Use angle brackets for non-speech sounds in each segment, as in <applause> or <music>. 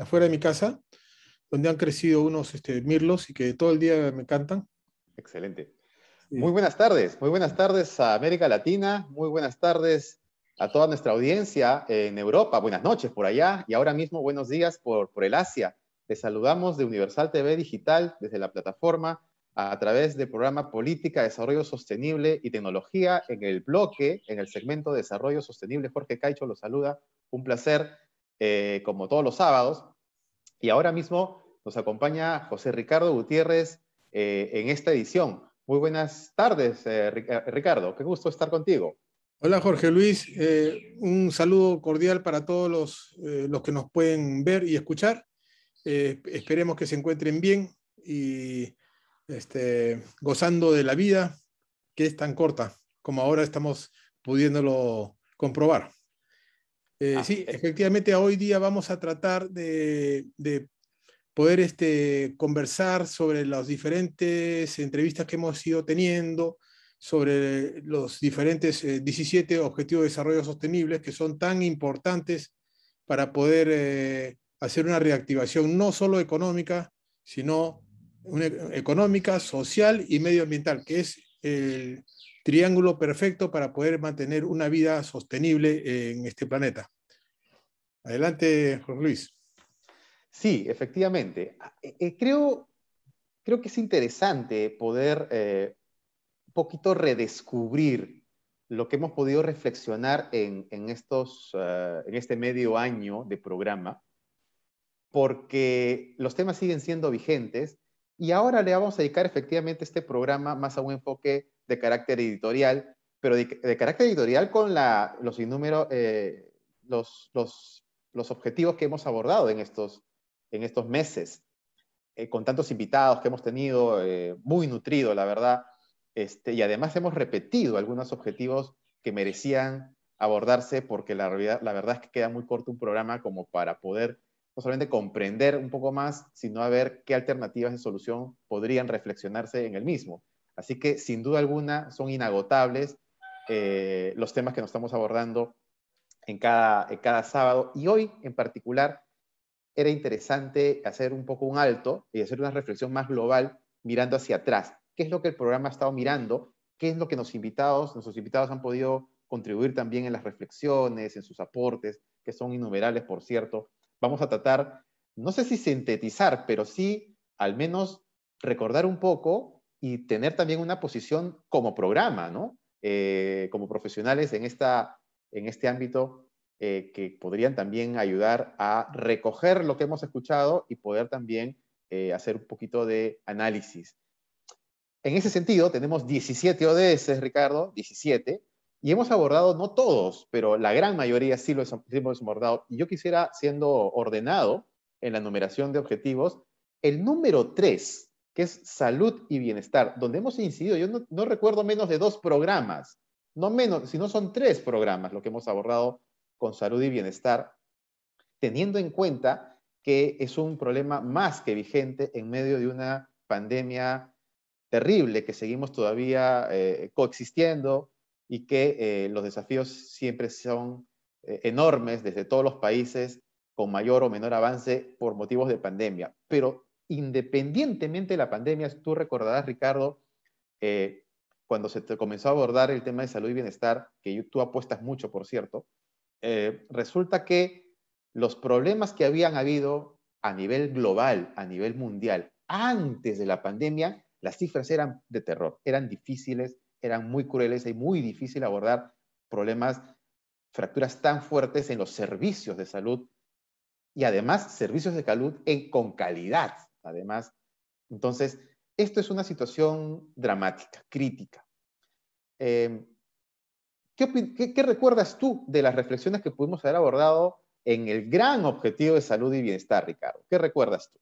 afuera de mi casa, donde han crecido unos este, mirlos y que todo el día me cantan. Excelente. Muy buenas tardes, muy buenas tardes a América Latina, muy buenas tardes a toda nuestra audiencia en Europa, buenas noches por allá y ahora mismo buenos días por, el Asia. te saludamos de Universal TV Digital desde la plataforma a través del programa Política, Desarrollo Sostenible y Tecnología en el bloque, en el segmento Desarrollo Sostenible. Jorge Caicho lo saluda. Un placer, eh, como todos los sábados. Y ahora mismo nos acompaña José Ricardo Gutiérrez eh, en esta edición. Muy buenas tardes, eh, Ricardo. Qué gusto estar contigo. Hola Jorge Luis, un saludo cordial para todos los, que nos pueden ver y escuchar. esperemos que se encuentren bien y este, gozando de la vida que es tan corta como ahora estamos pudiéndolo comprobar. Eh, ah, sí, eh. efectivamente, hoy día vamos a tratar de, de poder este, conversar sobre las diferentes entrevistas que hemos ido teniendo, sobre los diferentes 17 eh, objetivos de desarrollo sostenible que son tan importantes para poder eh, hacer una reactivación no solo económica, sino económica, social y medioambiental, que es el triángulo perfecto para poder mantener una vida sostenible en este planeta. Adelante, Jorge Luis. Sí, efectivamente. Eh, eh, creo, creo que es interesante poder eh, un poquito redescubrir lo que hemos podido reflexionar en, estos, en este medio año de programa, porque los temas siguen siendo vigentes y ahora le vamos a dedicar efectivamente este programa más a un enfoque de carácter editorial, pero de, carácter editorial con los, innumerables eh, los, objetivos que hemos abordado en estos, en estos meses, eh, con tantos invitados que hemos tenido, eh, muy nutrido, la verdad. Este, y además hemos repetido algunos objetivos que merecían abordarse porque la, la verdad es que queda muy corto un programa como para poder no pues, solamente comprender un poco más, sino a ver qué alternativas de solución podrían reflexionarse en el mismo. Así que sin duda alguna son inagotables eh, los temas que nos estamos abordando en cada, cada sábado. Y hoy en particular era interesante hacer un poco un alto y hacer una reflexión más global mirando hacia atrás. ¿Qué es lo que el programa ha estado mirando? ¿Qué es lo que invitados, nuestros invitados han podido contribuir también en las reflexiones, en sus aportes, que son innumerables, por cierto, vamos a tratar, no sé si sintetizar, pero sí al menos recordar un poco y tener también una posición como programa, eh, como profesionales en, esta, en este ámbito eh, que podrían también ayudar a recoger lo que hemos escuchado y poder también eh, hacer un poquito de análisis. En ese sentido, tenemos 17 ODS, Ricardo, 17, y hemos abordado, no todos, pero la gran mayoría sí lo hemos abordado. Y yo quisiera, siendo ordenado en la numeración de objetivos, el número tres, que es salud y bienestar, donde hemos incidido, yo no, recuerdo menos de dos programas, no menos, sino son tres programas lo que hemos abordado con salud y bienestar, teniendo en cuenta que es un problema más que vigente en medio de una pandemia terrible que seguimos todavía eh, coexistiendo, y que eh, los desafíos siempre son eh, enormes desde todos los países con mayor o menor avance por motivos de pandemia. Pero independientemente de la pandemia, tú recordarás, Ricardo, eh, cuando se comenzó a abordar el tema de salud y bienestar, que tú apuestas mucho, por cierto, resulta que los problemas que habían habido a nivel global, a nivel mundial, antes de la pandemia, las cifras eran de terror, eran difíciles, eran muy crueles y muy difícil abordar problemas, fracturas tan fuertes en los servicios de salud y además servicios de salud en, con calidad, además. Entonces, esto es una situación dramática, crítica. Em, qué recuerdas tú de las reflexiones que pudimos haber abordado en el gran objetivo de salud y bienestar, Ricardo? ¿Qué recuerdas tú?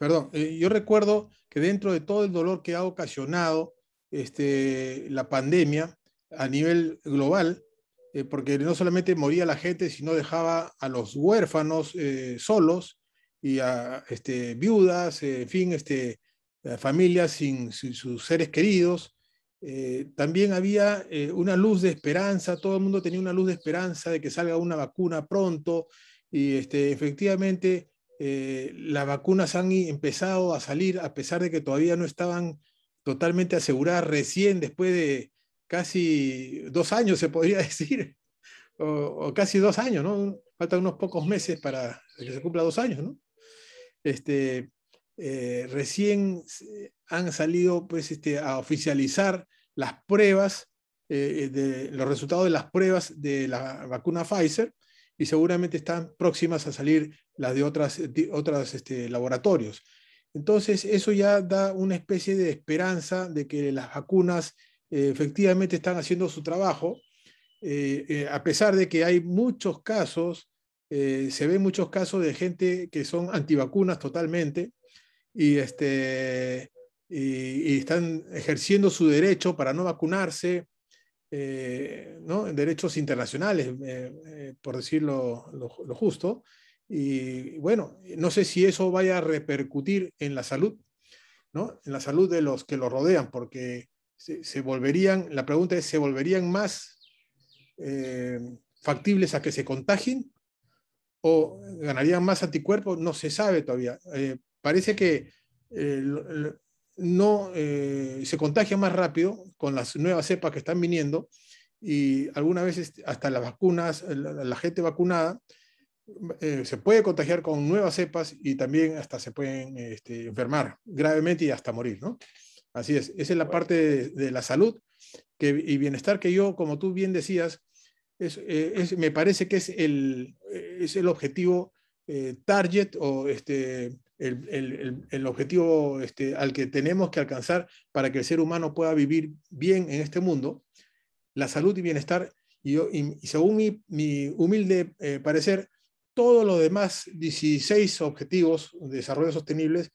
perdón, eh, yo recuerdo que dentro de todo el dolor que ha ocasionado este, la pandemia a nivel global, eh, porque no solamente moría la gente, sino dejaba a los huérfanos eh, solos y a este, viudas, en fin, este, familias sin, sus seres queridos. también había una luz de esperanza, todo el mundo tenía una luz de esperanza de que salga una vacuna pronto y este, efectivamente eh, las vacunas han empezado a salir a pesar de que todavía no estaban totalmente aseguradas recién después de casi dos años, se podría <laughs> decir, o, casi dos años, ¿no? Faltan unos pocos meses para que se cumpla dos años, ¿no? Este, eh, recién han salido pues, este, a oficializar las pruebas, eh, de, los resultados de las pruebas de la vacuna Pfizer, y seguramente están próximas a salir las de otros este, laboratorios. Entonces, eso ya da una especie de esperanza de que las vacunas eh, efectivamente están haciendo su trabajo, eh, eh, a pesar de que hay muchos casos, se ven muchos casos de gente que son antivacunas totalmente y, este, y están ejerciendo su derecho para no vacunarse eh, ¿no? derechos internacionales, eh, eh, por decirlo lo, justo. Y bueno, no sé si eso vaya a repercutir en la salud, ¿no? En la salud de los que lo rodean, porque se, volverían, la pregunta es, ¿se volverían más eh, factibles a que se contagien? ¿O ganarían más anticuerpos? No se sabe todavía. parece que no eh, se contagia más rápido con las nuevas cepas que están viniendo y algunas veces hasta las vacunas, la, gente vacunada eh, se puede contagiar con nuevas cepas y también hasta se pueden este, enfermar gravemente y hasta morir, ¿no? Así es, esa es la parte de, la salud que, y bienestar que yo, como tú bien decías, eh, me parece que es el, es el objetivo target o este, el, el, el objetivo este, al que tenemos que alcanzar para que el ser humano pueda vivir bien en este mundo, la salud y bienestar, y, y según mi, mi humilde eh, parecer, todos los demás 16 objetivos de desarrollo sostenibles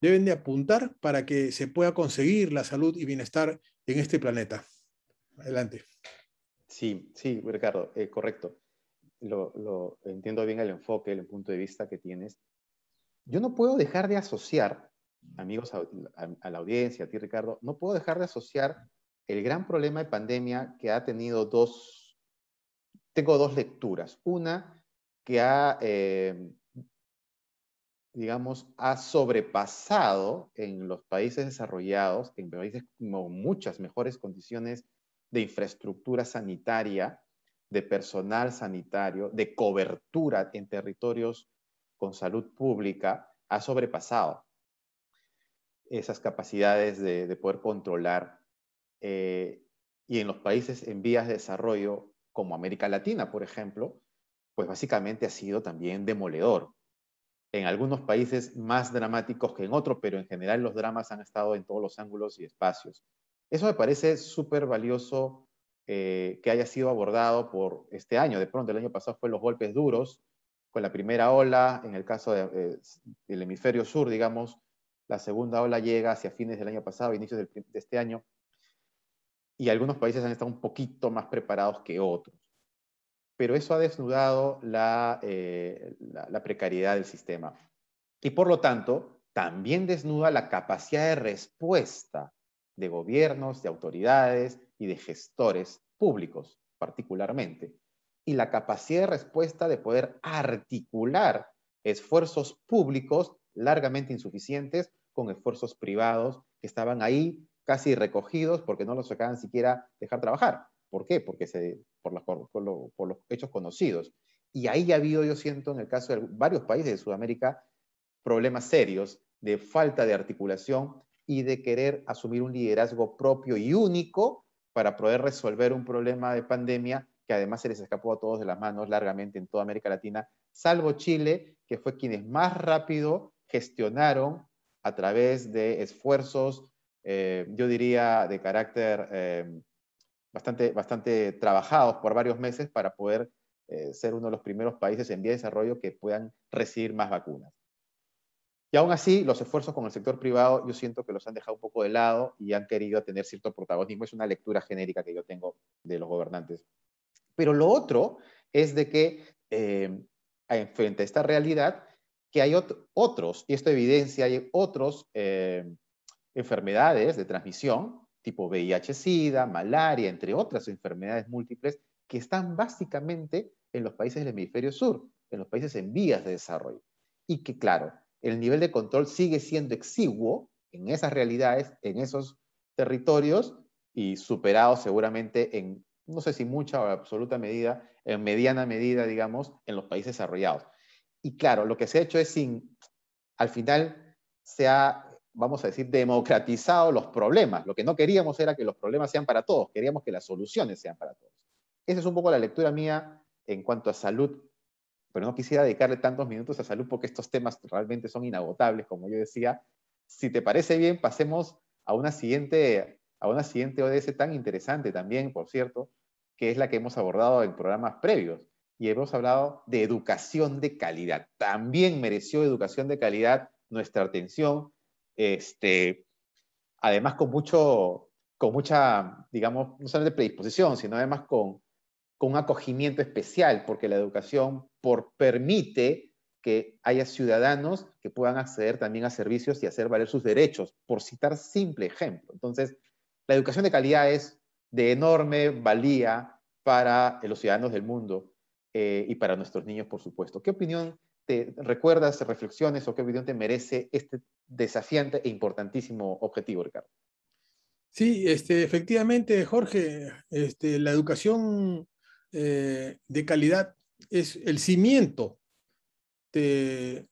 deben de apuntar para que se pueda conseguir la salud y bienestar en este planeta. Adelante. Sí, sí, Ricardo, es eh, correcto. Lo, lo, entiendo bien el enfoque, el punto de vista que tienes yo no puedo dejar de asociar, amigos, a, la audiencia, a ti Ricardo, no puedo dejar de asociar el gran problema de pandemia que ha tenido dos, tengo dos lecturas. Una que ha, eh, digamos, ha sobrepasado en los países desarrollados, en países con muchas mejores condiciones de infraestructura sanitaria, de personal sanitario, de cobertura en territorios con salud pública ha sobrepasado esas capacidades de, poder controlar. Eh, y en los países en vías de desarrollo, como América Latina, por ejemplo, pues básicamente ha sido también demoledor. En algunos países más dramáticos que en otros, pero en general los dramas han estado en todos los ángulos y espacios. Eso me parece súper valioso eh, que haya sido abordado por este año. De pronto, el año pasado fue los golpes duros, con la primera ola, en el caso eh, del hemisferio sur, digamos, la segunda ola llega hacia fines del año pasado, inicios de este año, y algunos países han estado un poquito más preparados que otros. Pero eso ha desnudado eh, la precariedad del sistema. Y por lo tanto, también desnuda la capacidad de respuesta de gobiernos, de autoridades y de gestores públicos, particularmente y la capacidad de respuesta de poder articular esfuerzos públicos largamente insuficientes con esfuerzos privados que estaban ahí casi recogidos porque no los sacaban siquiera dejar trabajar. ¿Por qué? Porque se, por, los hechos conocidos. Y ahí ha habido, yo siento, en el caso de varios países de Sudamérica, problemas serios de falta de articulación y de querer asumir un liderazgo propio y único para poder resolver un problema de pandemia que además se les escapó a todos de las manos largamente en toda América Latina, salvo Chile, que fue quienes más rápido gestionaron a través de esfuerzos, eh, yo diría, de carácter eh, bastante, bastante trabajados por varios meses para poder eh, ser uno de los primeros países en vía de desarrollo que puedan recibir más vacunas. Y aún así, los esfuerzos con el sector privado, yo siento que los han dejado un poco de lado y han querido tener cierto protagonismo. Es una lectura genérica que yo tengo de los gobernantes pero lo otro es de que eh, frente a esta realidad, que hay otros, y esto evidencia, hay otros eh, enfermedades de transmisión, tipo VIH-Sida, malaria, entre otras enfermedades múltiples, que están básicamente en los países del hemisferio sur, en los países en vías de desarrollo. Y que, claro, el nivel de control sigue siendo exiguo en esas realidades, en esos territorios, y superado seguramente en no sé si mucha o absoluta medida, en mediana medida, digamos, en los países desarrollados. Y claro, lo que se ha hecho es sin, al final se ha, vamos a decir, democratizado los problemas. Lo que no queríamos era que los problemas sean para todos, queríamos que las soluciones sean para todos. Esa es un poco la lectura mía en cuanto a salud, pero no quisiera dedicarle tantos minutos a salud porque estos temas realmente son inagotables, como yo decía. Si te parece bien, pasemos a una siguiente, a una siguiente ODS tan interesante también, por cierto, que es la que hemos abordado en programas previos. Y hemos hablado de educación de calidad. También mereció educación de calidad nuestra atención, este, además con, mucho, con mucha, digamos, no solamente predisposición, sino además con, con un acogimiento especial, porque la educación por, permite que haya ciudadanos que puedan acceder también a servicios y hacer valer sus derechos, por citar simple ejemplo. Entonces, la educación de calidad es de enorme valía para eh, los ciudadanos del mundo eh, y para nuestros niños, por supuesto. ¿Qué opinión te recuerdas, reflexiones o qué opinión te merece este desafiante e importantísimo objetivo, Ricardo? Sí, este, efectivamente, Jorge, este, la educación eh, de calidad es el cimiento del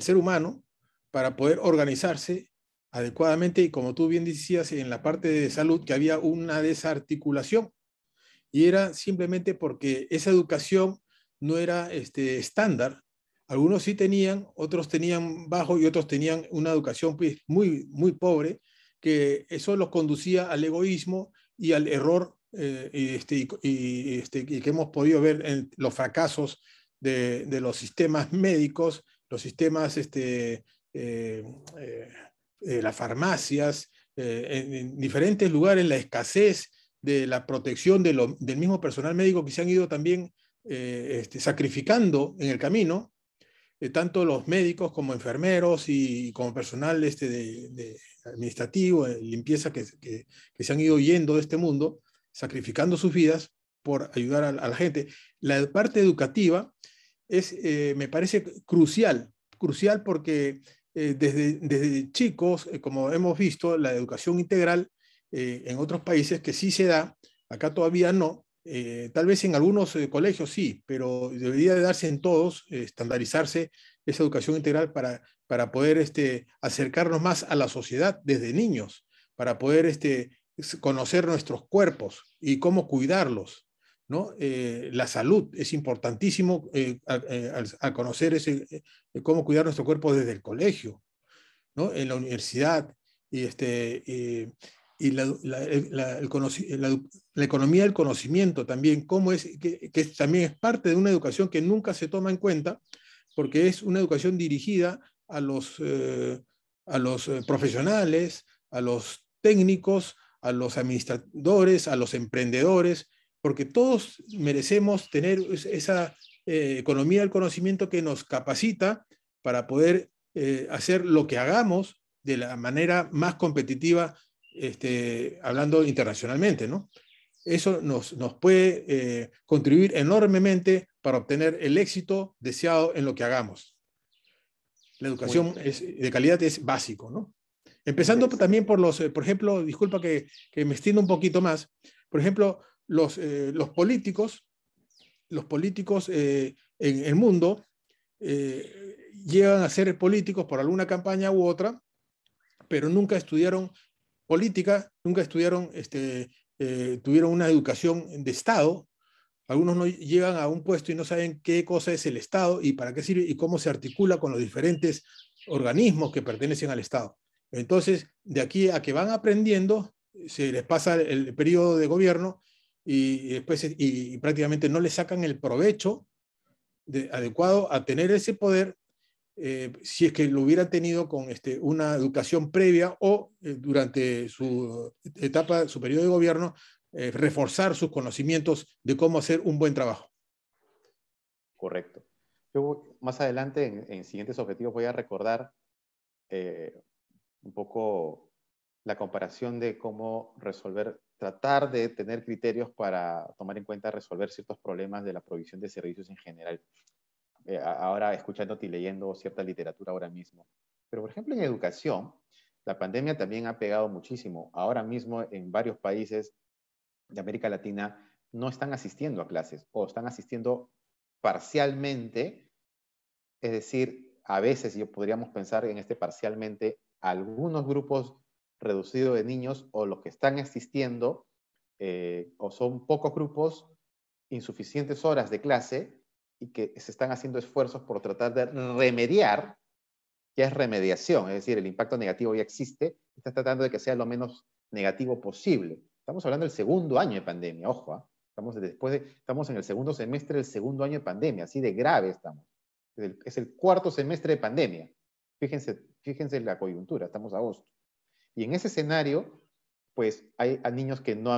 ser humano para poder organizarse adecuadamente y como tú bien decías en la parte de salud que había una desarticulación y era simplemente porque esa educación no era este, estándar. Algunos sí tenían, otros tenían bajo y otros tenían una educación pues, muy, muy pobre, que eso los conducía al egoísmo y al error eh, y, este, este, que hemos podido ver en los fracasos de, de los sistemas médicos, los sistemas este, eh, eh eh, las farmacias, eh, en, diferentes lugares, la escasez de la protección del mismo personal médico que se han ido también eh, este, sacrificando en el camino, tanto los médicos como enfermeros y, como personal este, de, administrativo, limpieza, que, se han ido yendo de este mundo, sacrificando sus vidas por ayudar a, la gente. La parte educativa es, me parece, crucial, crucial porque eh, desde, chicos, eh, como hemos visto, la educación integral eh, en otros países que sí se da, acá todavía no. tal vez en algunos colegios sí, pero debería de darse en todos, estandarizarse esa educación integral para, poder este, acercarnos más a la sociedad desde niños, para poder este, conocer nuestros cuerpos y cómo cuidarlos, eh, la salud es importantísimo eh, eh, a, conocer cómo cuidar nuestro cuerpo desde el colegio, ¿no? en la universidad, y, la, economía del conocimiento también, cómo es, que, también es parte de una educación que nunca se toma en cuenta, porque es una educación dirigida a los profesionales, a los técnicos, a los administradores, a los emprendedores, porque todos merecemos tener esa eh, economía del conocimiento que nos capacita para poder eh, hacer lo que hagamos de la manera más competitiva, este, hablando internacionalmente, ¿no? Eso nos, nos puede eh, contribuir enormemente para obtener el éxito deseado en lo que hagamos. La educación de calidad es básico, ¿no? Empezando también por los, por ejemplo, disculpa que, que me extiendo un poquito más, por ejemplo, eh, los, políticos, los políticos eh, en el mundo eh, llegan a ser políticos por alguna campaña u otra, pero nunca estudiaron política, nunca estudiaron, este, tuvieron una educación de Estado. Algunos no llegan a un puesto y no saben qué cosa es el Estado y para qué sirve y cómo se articula con los diferentes organismos que pertenecen al Estado. Entonces, de aquí a que van aprendiendo, se les pasa el periodo de gobierno y, después, eh, y, prácticamente no le sacan el provecho adecuado a tener ese poder eh, si es que lo hubiera tenido con este, una educación previa o eh, durante su etapa, su periodo de gobierno, reforzar sus conocimientos de cómo hacer un buen trabajo. Correcto. más adelante en, en siguientes objetivos voy a recordar un poco la comparación de cómo resolver tratar de tener criterios para tomar en cuenta resolver ciertos problemas de la provisión de servicios en general. Eh, ahora escuchándote y leyendo cierta literatura ahora mismo. Pero, por ejemplo, en educación, la pandemia también ha pegado muchísimo. Ahora mismo en varios países de América Latina no están asistiendo a clases o están asistiendo parcialmente, es decir, a veces yo podríamos pensar en este parcialmente algunos grupos reducido de niños o los que están asistiendo eh, o son pocos grupos, insuficientes horas de clase y que se están haciendo esfuerzos por tratar de remediar, que es remediación, es decir, el impacto negativo ya existe, está tratando de que sea lo menos negativo posible. Estamos hablando del segundo año de pandemia, ojo, ¿ah? estamos, después de, estamos en el segundo semestre del segundo año de pandemia, así de grave estamos. Es el, cuarto semestre de pandemia. Fíjense, fíjense la coyuntura, estamos a agosto. Y en ese escenario, pues hay a niños que no,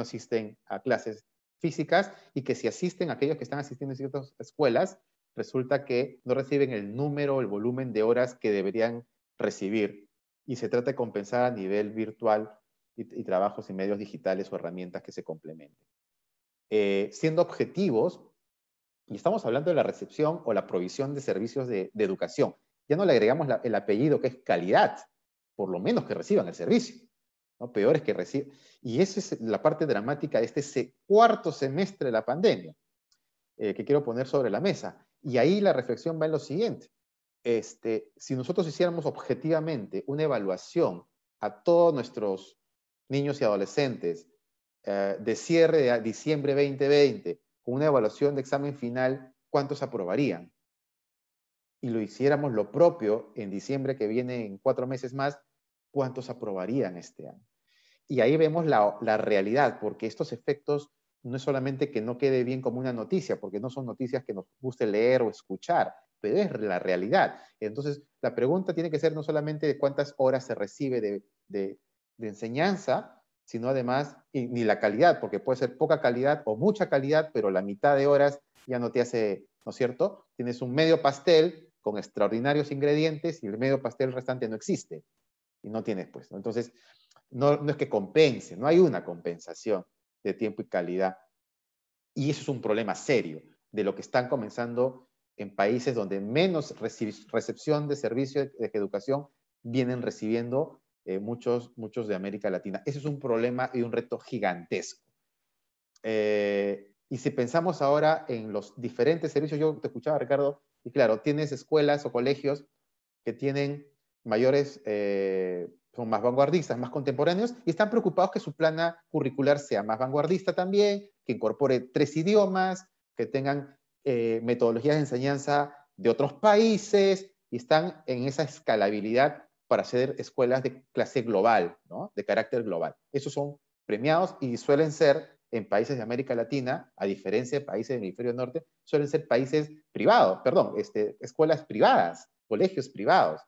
asisten a clases físicas y que si asisten aquellos que están asistiendo en ciertas escuelas, resulta que no reciben el número, el volumen de horas que deberían recibir. Y se trata de compensar a nivel virtual y, trabajos y medios digitales o herramientas que se complementen. Eh, siendo objetivos, y estamos hablando de la recepción o la provisión de servicios de, educación, ya no le agregamos el apellido que es calidad, por lo menos que reciban el servicio. ¿no? Peor es que reciban. Y esa es la parte dramática de este cuarto semestre de la pandemia eh, que quiero poner sobre la mesa. Y ahí la reflexión va en lo siguiente. Este, si nosotros hiciéramos objetivamente una evaluación a todos nuestros niños y adolescentes eh, de cierre de diciembre 2020, con una evaluación de examen final, ¿cuántos aprobarían? Y lo hiciéramos lo propio en diciembre que viene en cuatro meses más, cuántos aprobarían este año. Y ahí vemos la, realidad, porque estos efectos no es solamente que no quede bien como una noticia, porque no son noticias que nos guste leer o escuchar, pero es la realidad. Entonces, la pregunta tiene que ser no solamente de cuántas horas se recibe de, enseñanza, sino además, ni la calidad, porque puede ser poca calidad o mucha calidad, pero la mitad de horas ya no te hace, ¿no es cierto? Tienes un medio pastel con extraordinarios ingredientes y el medio pastel restante no existe y no tienes puesto. Entonces, no, es que compense, no hay una compensación de tiempo y calidad. Y eso es un problema serio de lo que están comenzando en países donde menos recepción de servicios de educación vienen recibiendo eh, muchos, muchos de América Latina. Ese es un problema y un reto gigantesco. Eh, y si pensamos ahora en los diferentes servicios, yo te escuchaba, Ricardo, y claro, tienes escuelas o colegios que tienen mayores eh, son más vanguardistas, más contemporáneos, y están preocupados que su plana curricular sea más vanguardista también, que incorpore tres idiomas, que tengan eh, metodologías de enseñanza de otros países, y están en esa escalabilidad para hacer escuelas de clase global, de carácter global. Esos son premiados y suelen ser en países de América Latina, a diferencia de países del hemisferio norte, suelen ser países privados, perdón, este, escuelas privadas, colegios privados,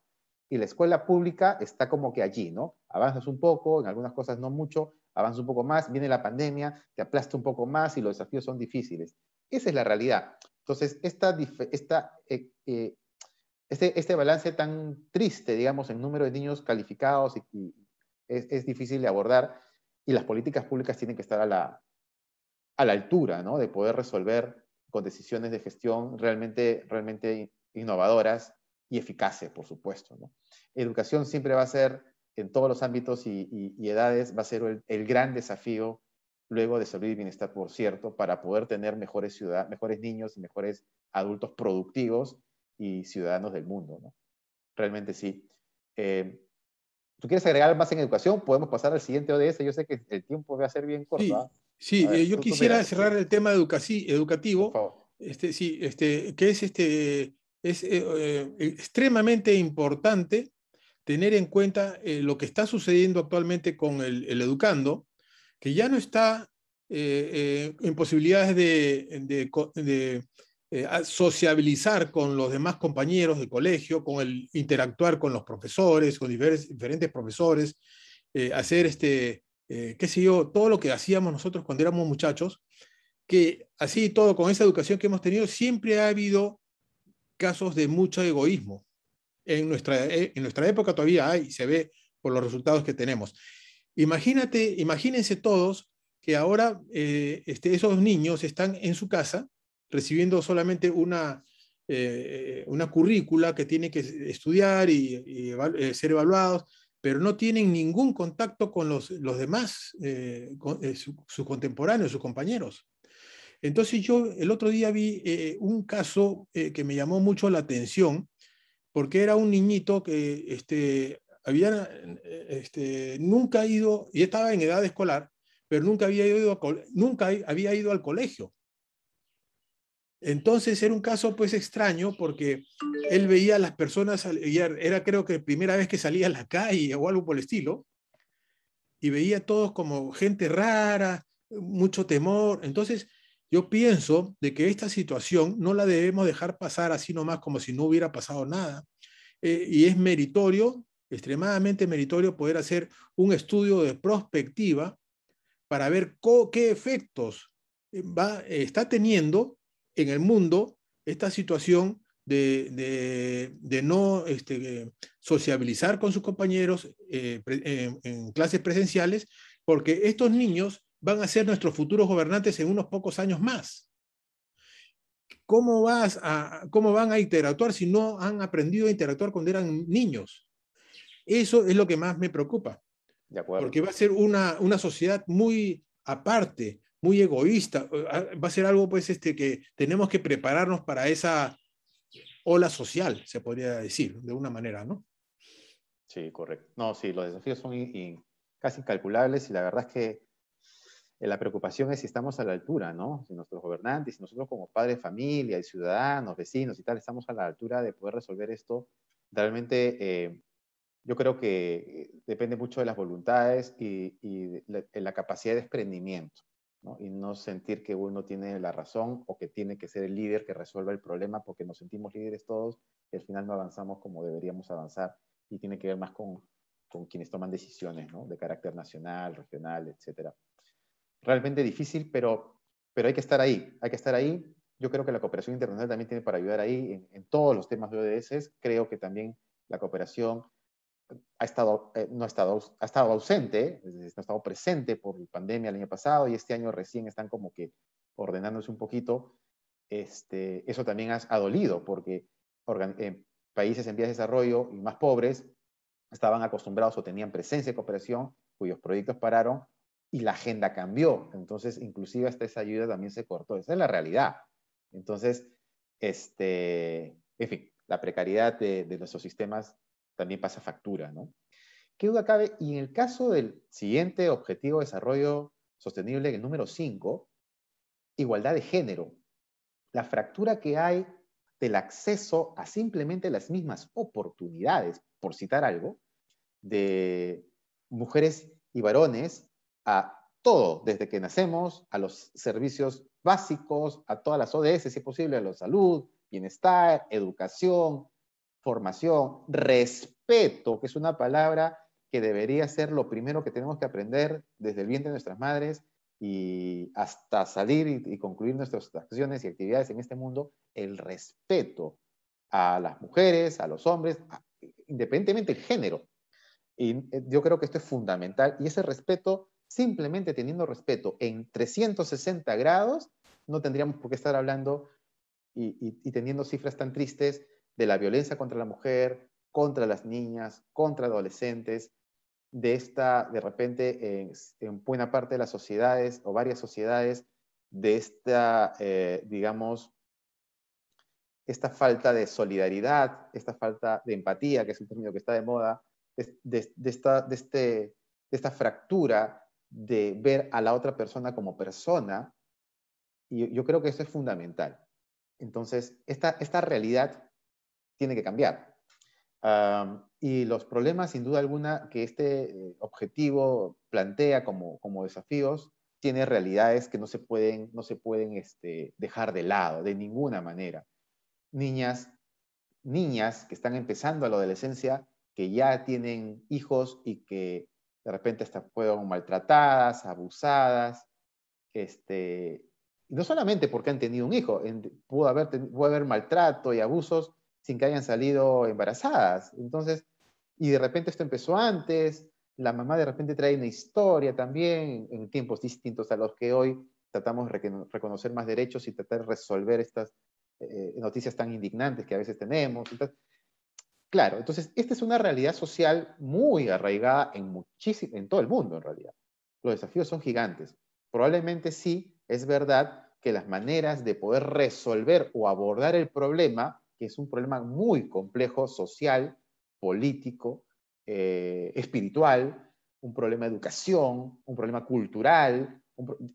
y la escuela pública está como que allí, ¿no? Avanzas un poco, en algunas cosas no mucho, avanza un poco más, viene la pandemia, te aplasta un poco más y los desafíos son difíciles. Esa es la realidad. Entonces, esta, esta, eh, eh, este, este, balance tan triste, digamos, en número de niños calificados es, difícil de abordar y las políticas públicas tienen que estar a la, a la altura, ¿no? De poder resolver con decisiones de gestión realmente, realmente innovadoras y eficaces, por supuesto. Educación siempre va a ser, en todos los ámbitos y, edades, va a ser el, gran desafío luego de salud y bienestar, por cierto, para poder tener mejores, ciudad, mejores niños y mejores adultos productivos y ciudadanos del mundo. Realmente sí. Eh, ¿Tú quieres agregar más en educación? Podemos pasar al siguiente ODS. Yo sé que el tiempo va a ser bien corto. Sí, ¿ah? eh, yo quisiera cerrar el tema educativo. Este, sí, este, que es este, es eh, eh, eh, extremadamente importante tener en cuenta lo que está sucediendo actualmente con el, educando, que ya no está en posibilidades de, sociabilizar con los demás compañeros de colegio, con el interactuar con los profesores, con diferentes profesores, hacer este, qué sé yo, todo lo que hacíamos nosotros cuando éramos muchachos, que así todo con esa educación que hemos tenido, siempre ha habido casos de mucho egoísmo. Eh, en nuestra, época todavía hay, se ve por los resultados que tenemos. Imagínate, imagínense todos que ahora eh, este, esos niños están en su casa recibiendo solamente una, eh, currícula que tiene que estudiar y, ser evaluados, pero no tienen ningún contacto con los, demás, sus contemporáneos, sus compañeros. Entonces yo el otro día vi eh, un caso eh, que me llamó mucho la atención, porque era un niñito que este, había, eh, este, nunca ido, y estaba en edad escolar, pero nunca había ido, nunca había ido al colegio. Entonces era un caso pues extraño porque él veía a las personas, era creo que primera vez que salía a la calle o algo por el estilo, y veía a todos como gente rara, mucho temor. Entonces yo pienso de que esta situación no la debemos dejar pasar así nomás como si no hubiera pasado nada. Eh, y es meritorio, extremadamente meritorio, poder hacer un estudio de prospectiva para ver qué efectos eh, va, está teniendo en el mundo esta situación de, no este, sociabilizar con sus compañeros eh, en clases presenciales, porque estos niños van a ser nuestros futuros gobernantes en unos pocos años más. ¿Cómo, vas a, ¿Cómo van a interactuar si no han aprendido a interactuar cuando eran niños? Eso es lo que más me preocupa. Porque va a ser una, sociedad muy aparte, muy egoísta. Va a ser algo, pues, este, que tenemos que prepararnos para esa ola social, se podría decir, de una manera, ¿no? Sí, correcto. No, sí, los desafíos son casi incalculables y la verdad es que eh, la preocupación es si estamos a la altura, ¿no? Si nuestros gobernantes, si nosotros como padres de familia y ciudadanos, vecinos y tal, estamos a la altura de poder resolver esto. Realmente eh, yo creo que eh, depende mucho de las voluntades y, la, capacidad de desprendimiento, ¿no? Y no sentir que uno tiene la razón o que tiene que ser el líder que resuelva el problema porque nos sentimos líderes todos y al final no avanzamos como deberíamos avanzar y tiene que ver más con, con quienes toman decisiones, ¿no? De carácter nacional, regional, etcétera realmente difícil, pero, pero hay que estar ahí, hay que estar ahí. Yo creo que la cooperación internacional también tiene para ayudar ahí en, todos los temas de ODS. Creo que también la cooperación ha estado, eh, no estado, ha estado ausente, no ha estado presente por la pandemia el año pasado y este año recién están como que ordenándose un poquito. Este, eso también ha, dolido porque eh, países en vías de desarrollo y más pobres estaban acostumbrados o tenían presencia de cooperación cuyos proyectos pararon y la agenda cambió. Entonces, inclusive hasta esa ayuda también se cortó. Esa es la realidad. Entonces, este, en fin, la precariedad de, de nuestros sistemas también pasa factura, ¿no? ¿Qué duda cabe? Y en el caso del siguiente objetivo de desarrollo sostenible, el número 5, igualdad de género. La fractura que hay del acceso a simplemente las mismas oportunidades, por citar algo, de mujeres y varones a todo, desde que nacemos, a los servicios básicos, a todas las ODS, si es posible, a la salud, bienestar, educación, formación, respeto, que es una palabra que debería ser lo primero que tenemos que aprender desde el vientre de nuestras madres y hasta salir y, concluir nuestras acciones y actividades en este mundo, el respeto a las mujeres, a los hombres, independientemente del género. Y eh, yo creo que esto es fundamental y ese respeto simplemente teniendo respeto en 360 grados, no tendríamos por qué estar hablando y, teniendo cifras tan tristes de la violencia contra la mujer, contra las niñas, contra adolescentes, de esta, de repente, en, buena parte de las sociedades o varias sociedades, de esta, eh, digamos, esta falta de solidaridad, esta falta de empatía, que es un término que está de moda, de, esta, de, este, de esta fractura de ver a la otra persona como persona, y yo creo que eso es fundamental. Entonces, esta, realidad tiene que cambiar. y los problemas, sin duda alguna, que este eh, objetivo plantea como, desafíos, tiene realidades que no se pueden, no se pueden este, dejar de lado, de ninguna manera. Niñas, niñas que están empezando a la adolescencia, que ya tienen hijos y que de repente hasta fueron maltratadas, abusadas, este, no solamente porque han tenido un hijo, pudo, haber, haber maltrato y abusos sin que hayan salido embarazadas. Entonces, y de repente esto empezó antes, la mamá de repente trae una historia también en tiempos distintos a los que hoy tratamos de reconocer más derechos y tratar de resolver estas eh, noticias tan indignantes que a veces tenemos. Claro, entonces esta es una realidad social muy arraigada en, muchísimo, en todo el mundo, en realidad. Los desafíos son gigantes. Probablemente sí es verdad que las maneras de poder resolver o abordar el problema, que es un problema muy complejo social, político, eh, espiritual, un problema de educación, un problema cultural,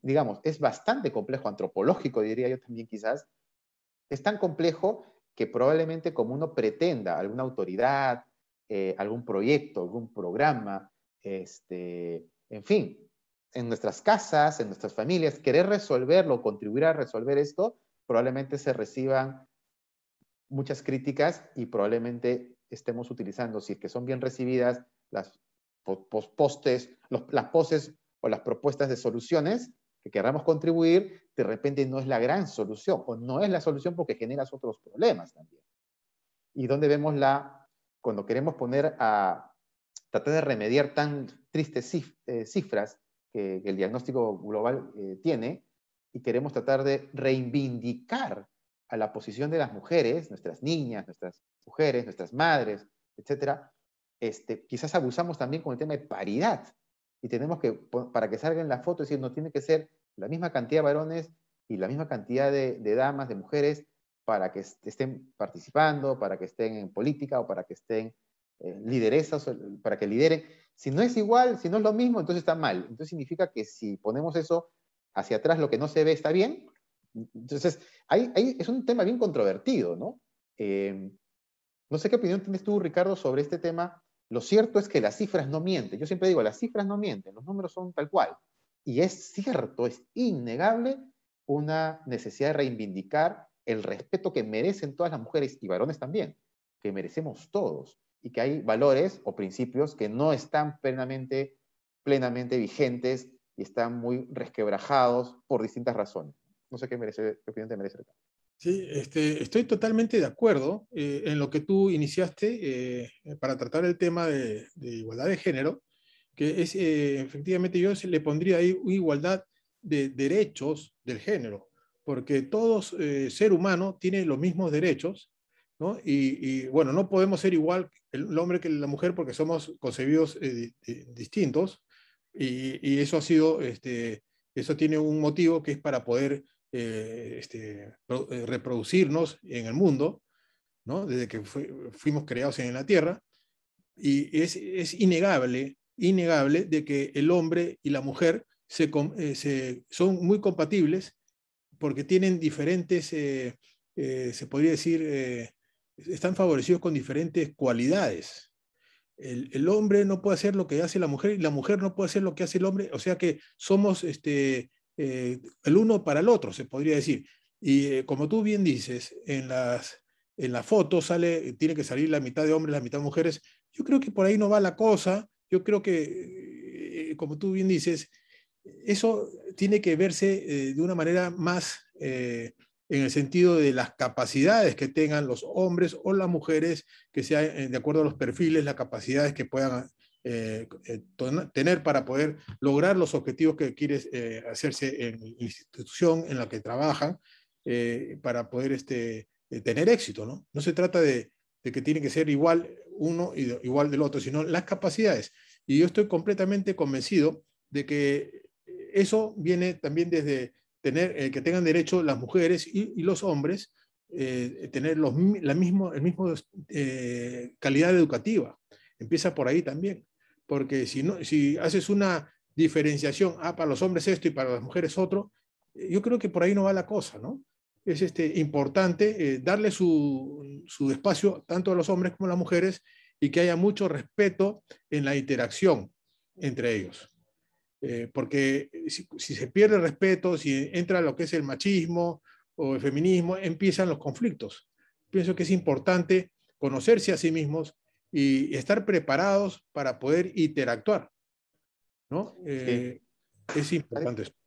digamos, es bastante complejo, antropológico diría yo también quizás, es tan complejo que probablemente como uno pretenda alguna autoridad, eh, algún proyecto, algún programa, este, en fin, en nuestras casas, en nuestras familias, querer resolverlo, contribuir a resolver esto, probablemente se reciban muchas críticas y probablemente estemos utilizando, si es que son bien recibidas, las postes, las poses o las propuestas de soluciones que queramos contribuir, de repente no es la gran solución o no es la solución porque generas otros problemas también. Y donde vemos la, cuando queremos poner a, tratar de remediar tan tristes eh, cifras que, el diagnóstico global eh, tiene y queremos tratar de reivindicar a la posición de las mujeres, nuestras niñas, nuestras mujeres, nuestras madres, etcétera, este, quizás abusamos también con el tema de paridad y tenemos que, para que salga en la foto, no tiene que ser la misma cantidad de varones y la misma cantidad de, damas, de mujeres, para que estén participando, para que estén en política o para que estén eh, lideresas, para que lideren. Si no es igual, si no es lo mismo, entonces está mal. Entonces significa que si ponemos eso hacia atrás, lo que no se ve está bien. Entonces, es un tema bien controvertido, ¿no? Eh, no sé qué opinión tienes tú, Ricardo, sobre este tema lo cierto es que las cifras no mienten. Yo siempre digo, las cifras no mienten, los números son tal cual. Y es cierto, es innegable una necesidad de reivindicar el respeto que merecen todas las mujeres y varones también, que merecemos todos y que hay valores o principios que no están plenamente, vigentes y están muy resquebrajados por distintas razones. No sé qué, merece, opinión te merece. Sí, este, estoy totalmente de acuerdo eh, en lo que tú iniciaste eh, para tratar el tema de, igualdad de género, que es eh, efectivamente yo le pondría ahí igualdad de derechos del género, porque todo ser humano tiene los mismos derechos, ¿no? Y, bueno, no podemos ser igual el, hombre que la mujer porque somos concebidos distintos, y, y, eso ha sido, este, eso tiene un motivo que es para poder eh, este, eh, reproducirnos en el mundo, ¿no? desde que fuimos creados en la Tierra. Y es, innegable, innegable de que el hombre y la mujer se, eh, son muy compatibles porque tienen diferentes, se podría decir, están favorecidos con diferentes cualidades. El, el, hombre no puede hacer lo que hace la mujer y la mujer no puede hacer lo que hace el hombre. O sea que somos este, eh, el uno para el otro, se podría decir. Y eh, como tú bien dices, en las, en la foto sale, eh, tiene que salir la mitad de hombres, la mitad de mujeres. Yo creo que por ahí no va la cosa. Yo creo que, como tú bien dices, eso tiene que verse de una manera más en el sentido de las capacidades que tengan los hombres o las mujeres, que sea de acuerdo a los perfiles, las capacidades que puedan eh, eh, tener para poder lograr los objetivos que quieres eh, hacerse en la institución en la que trabajan para poder este, tener éxito. ¿no? no se trata de, que tiene que ser igual uno y igual del otro, sino las capacidades. Y yo estoy completamente convencido de que eso viene también desde tener, que tengan derecho las mujeres y, los hombres. Eh, tener los, la mismo, el mismo calidad educativa. Empieza por ahí también porque si, no, si haces una diferenciación, ah, para los hombres esto y para las mujeres otro, eh, yo creo que por ahí no va la cosa, ¿no? Es este, importante eh, darle su, su, espacio tanto a los hombres como a las mujeres y que haya mucho respeto en la interacción entre ellos. Eh, porque si, si, se pierde el respeto, si entra lo que es el machismo o el feminismo, empiezan los conflictos. Pienso que es importante conocerse a sí mismos, y estar preparados para poder interactuar. ¿no? Eh, es importante has, esto.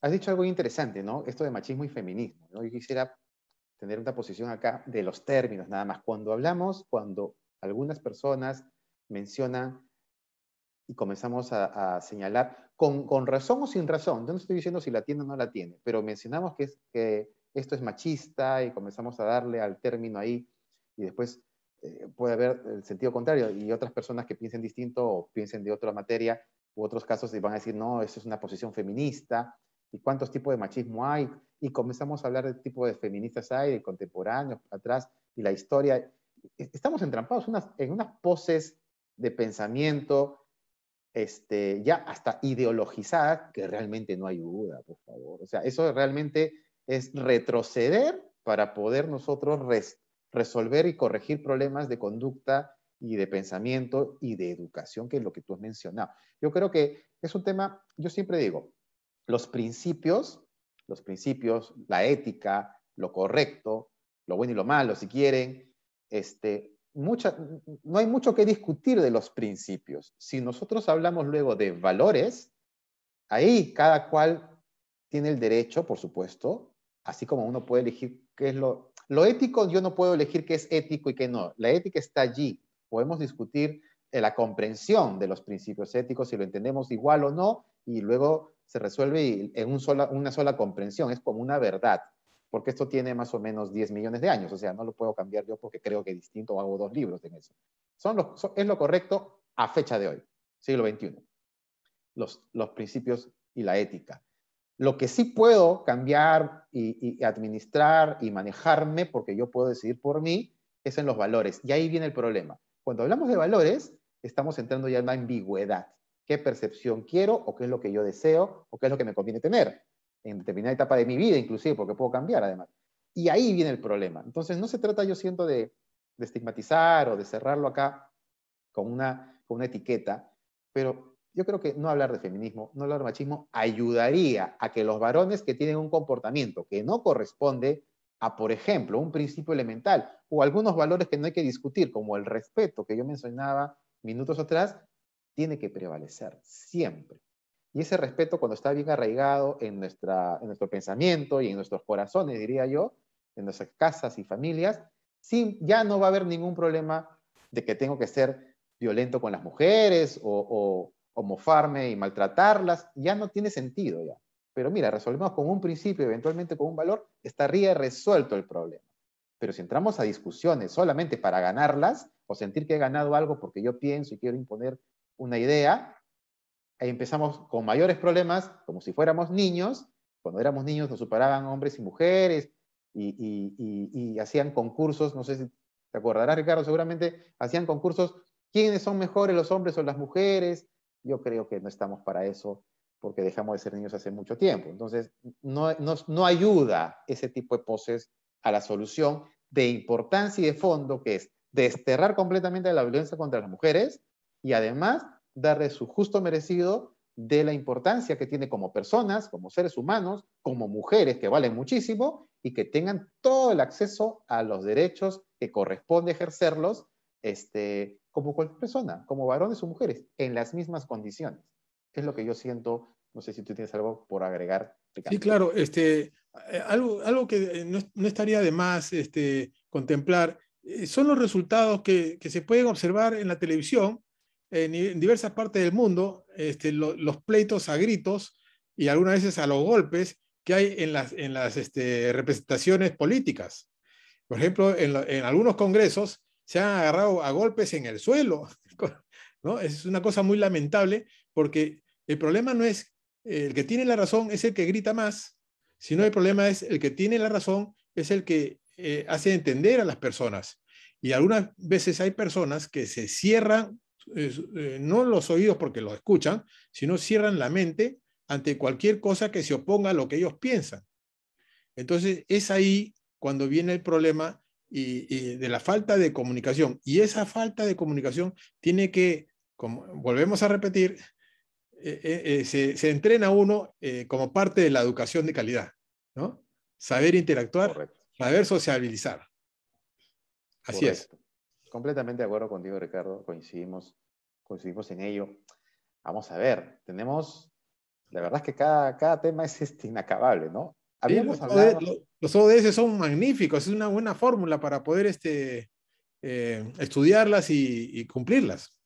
Has dicho algo interesante, ¿no? Esto de machismo y feminismo. ¿no? Yo quisiera tener una posición acá de los términos nada más. Cuando hablamos, cuando algunas personas mencionan y comenzamos a, señalar, con, con, razón o sin razón, yo no estoy diciendo si la tiene o no la tiene, pero mencionamos que, que esto es machista y comenzamos a darle al término ahí y después eh, puede haber el sentido contrario y otras personas que piensen distinto o piensen de otra materia u otros casos y van a decir, no, eso es una posición feminista y cuántos tipos de machismo hay. Y comenzamos a hablar del tipo de feministas hay, de contemporáneos, atrás y la historia. E-, estamos entrampados unas, en unas poses de pensamiento este, ya hasta ideologizadas que realmente no ayuda, por favor. O sea, eso realmente es retroceder para poder nosotros resolver y corregir problemas de conducta y de pensamiento y de educación, que es lo que tú has mencionado. Yo creo que es un tema, yo siempre digo, los principios, los principios, la ética, lo correcto, lo bueno y lo malo, si quieren, este, no hay mucho que discutir de los principios. Si nosotros hablamos luego de valores, ahí cada cual tiene el derecho, por supuesto, así como uno puede elegir qué es lo lo ético yo no puedo elegir qué es ético y qué no. La ética está allí. Podemos discutir eh, la comprensión de los principios éticos, si lo entendemos igual o no, y luego se resuelve en una sola comprensión, es como una verdad, porque esto tiene más o menos 10 millones de años, o sea, no lo puedo cambiar yo porque creo que es distinto hago dos libros en eso. es lo correcto a fecha de hoy, siglo XXI, los principios y la ética. Lo que sí puedo cambiar y, administrar y manejarme, porque yo puedo decidir por mí, es en los valores. Y ahí viene el problema. Cuando hablamos de valores, estamos entrando ya en la ambigüedad. ¿Qué percepción quiero o qué es lo que yo deseo o qué es lo que me conviene tener? En determinada etapa de mi vida, inclusive, porque puedo cambiar además. Y ahí viene el problema. Entonces, no se trata, yo siento, de, estigmatizar o de cerrarlo acá con una, con una etiqueta, pero yo creo que no hablar de feminismo, no hablar de machismo, ayudaría a que los varones que tienen un comportamiento que no corresponde a, por ejemplo, un principio elemental o algunos valores que no hay que discutir, como el respeto que yo mencionaba minutos atrás, tiene que prevalecer siempre. Y ese respeto, cuando está bien arraigado en, nuestra, en nuestro pensamiento y en nuestros corazones, diría yo, en nuestras casas y familias, sí ya no va a haber ningún problema de que tengo que ser violento con las mujeres o homofarme y maltratarlas, ya no tiene sentido ya. Pero mira, resolvemos con un principio, eventualmente con un valor, estaría resuelto el problema. Pero si entramos a discusiones solamente para ganarlas o sentir que he ganado algo porque yo pienso y quiero imponer una idea, empezamos con mayores problemas, como si fuéramos niños. Cuando éramos niños nos superaban hombres y mujeres y, y, y, y hacían concursos, no sé si te acordarás, Ricardo, seguramente hacían concursos, ¿quiénes son mejores los hombres o las mujeres? yo creo que no estamos para eso porque dejamos de ser niños hace mucho tiempo. Entonces, no, no, no ayuda ese tipo de poses a la solución de importancia y de fondo que es desterrar completamente la violencia contra las mujeres y además darle su justo merecido de la importancia que tiene como personas, como seres humanos, como mujeres que valen muchísimo y que tengan todo el acceso a los derechos que corresponde ejercerlos este, como cualquier persona, como varones o mujeres, en las mismas condiciones. Es lo que yo siento. No sé si tú tienes algo por agregar. Sí, claro. Este, eh, algo, algo que eh, no, estaría de más este, contemplar eh, son los resultados que, se pueden observar en la televisión en, diversas partes del mundo, este, los pleitos a gritos y algunas veces a los golpes que hay en las, este, representaciones políticas. Por ejemplo, en, algunos congresos se han agarrado a golpes en el suelo. <laughs> ¿no? Es una cosa muy lamentable porque el problema no es eh, el que tiene la razón, es el que grita más, sino el problema es el que tiene la razón, es el que eh, hace entender a las personas. Y algunas veces hay personas que se cierran, eh, no los oídos porque los escuchan, sino cierran la mente ante cualquier cosa que se oponga a lo que ellos piensan. Entonces es ahí cuando viene el problema y, de la falta de comunicación. Y esa falta de comunicación tiene que, como volvemos a repetir, eh, eh, eh, se, se, entrena uno como parte de la educación de calidad, ¿no? Saber interactuar, saber sociabilizar. Así es. Completamente de acuerdo contigo, Ricardo. Coincidimos, coincidimos en ello. Vamos a ver, tenemos, la verdad es que cada, cada tema es este, inacabable, ¿no? Habíamos hablado los ODS son magníficos, es una buena fórmula para poder este, eh, estudiarlas y, cumplirlas.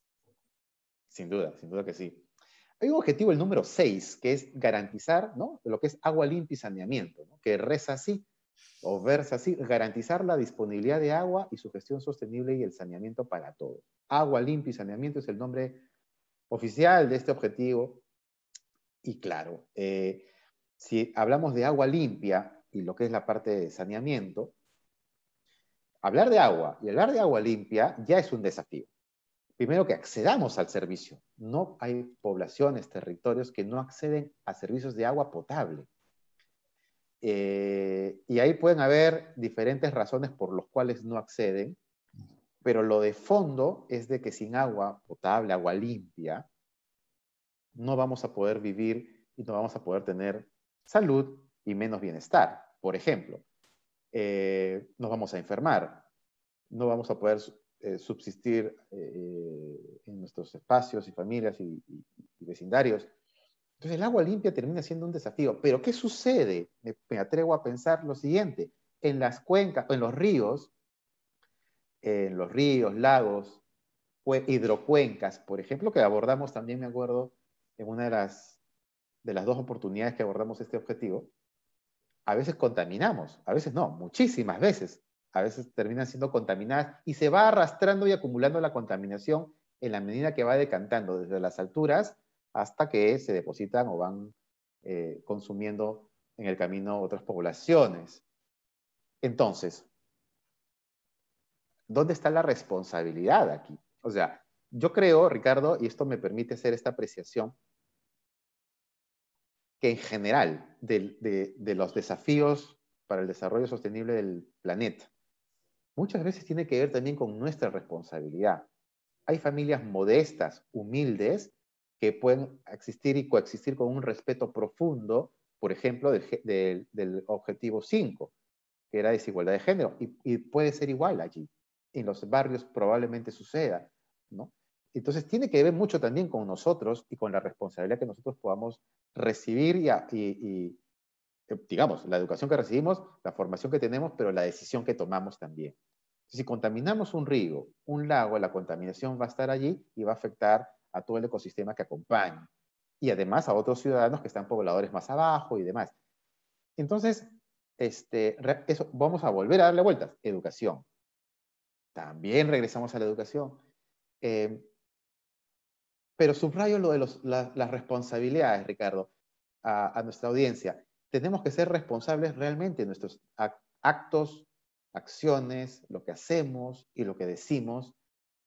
Sin duda, sin duda que sí. Hay un objetivo, el número 6, que es garantizar lo que es agua limpia y saneamiento, que reza así o versa así, garantizar la disponibilidad de agua y su gestión sostenible y el saneamiento para todos. Agua limpia y saneamiento es el nombre oficial de este objetivo. Y claro, eh, si hablamos de agua limpia, y lo que es la parte de saneamiento, hablar de agua y hablar de agua limpia ya es un desafío. Primero que accedamos al servicio. No hay poblaciones, territorios que no acceden a servicios de agua potable. Eh, y ahí pueden haber diferentes razones por las cuales no acceden, pero lo de fondo es de que sin agua potable, agua limpia, no vamos a poder vivir y no vamos a poder tener salud y menos bienestar por ejemplo, eh, nos vamos a enfermar, no vamos a poder eh, subsistir eh, en nuestros espacios y familias y, vecindarios. Entonces el agua limpia termina siendo un desafío. Pero ¿qué sucede? Me, atrevo a pensar lo siguiente. En las cuencas, en los ríos, en los ríos, lagos, hidrocuencas, por ejemplo, que abordamos también, me acuerdo, en una de las, de las dos oportunidades que abordamos este objetivo, a veces contaminamos, a veces no, muchísimas veces. A veces terminan siendo contaminadas y se va arrastrando y acumulando la contaminación en la medida que va decantando desde las alturas hasta que se depositan o van eh, consumiendo en el camino otras poblaciones. Entonces, ¿dónde está la responsabilidad aquí? O sea, yo creo, Ricardo, y esto me permite hacer esta apreciación, que en general de, los desafíos para el desarrollo sostenible del planeta muchas veces tiene que ver también con nuestra responsabilidad. Hay familias modestas, humildes, que pueden existir y coexistir con un respeto profundo, por ejemplo, del, objetivo 5, que era desigualdad de género, y, y, puede ser igual allí. En los barrios probablemente suceda, ¿no? Entonces tiene que ver mucho también con nosotros y con la responsabilidad que nosotros podamos recibir y, eh, digamos, la educación que recibimos, la formación que tenemos, pero la decisión que tomamos también. si contaminamos un río, un lago, la contaminación va a estar allí y va a afectar a todo el ecosistema que acompaña y además a otros ciudadanos que están pobladores más abajo y demás. Entonces, este, eso, vamos a volver a darle vueltas. Educación. También regresamos a la educación. Eh, pero subrayo lo de las responsabilidades, Ricardo, a, nuestra audiencia. Tenemos que ser responsables realmente de nuestros actos, acciones, lo que hacemos y lo que decimos,